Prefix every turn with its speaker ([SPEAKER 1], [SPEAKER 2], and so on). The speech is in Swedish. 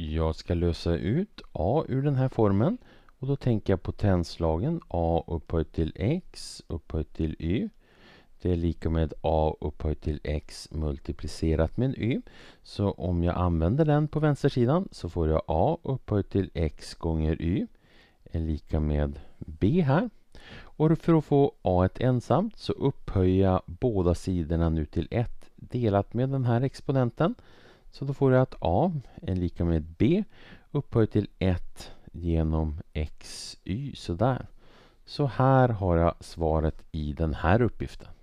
[SPEAKER 1] Jag ska lösa ut a ur den här formen och då tänker jag potenslagen a upphöjt till x upphöjt till y. Det är lika med a upphöjt till x multiplicerat med y. Så om jag använder den på vänstersidan så får jag a upphöjt till x gånger y är lika med b här. Och för att få a ensamt så upphöjer jag båda sidorna nu till 1 delat med den här exponenten. Så då får du att A är lika med B upphöjt till 1 genom XY. Sådär. Så här har jag svaret i den här uppgiften.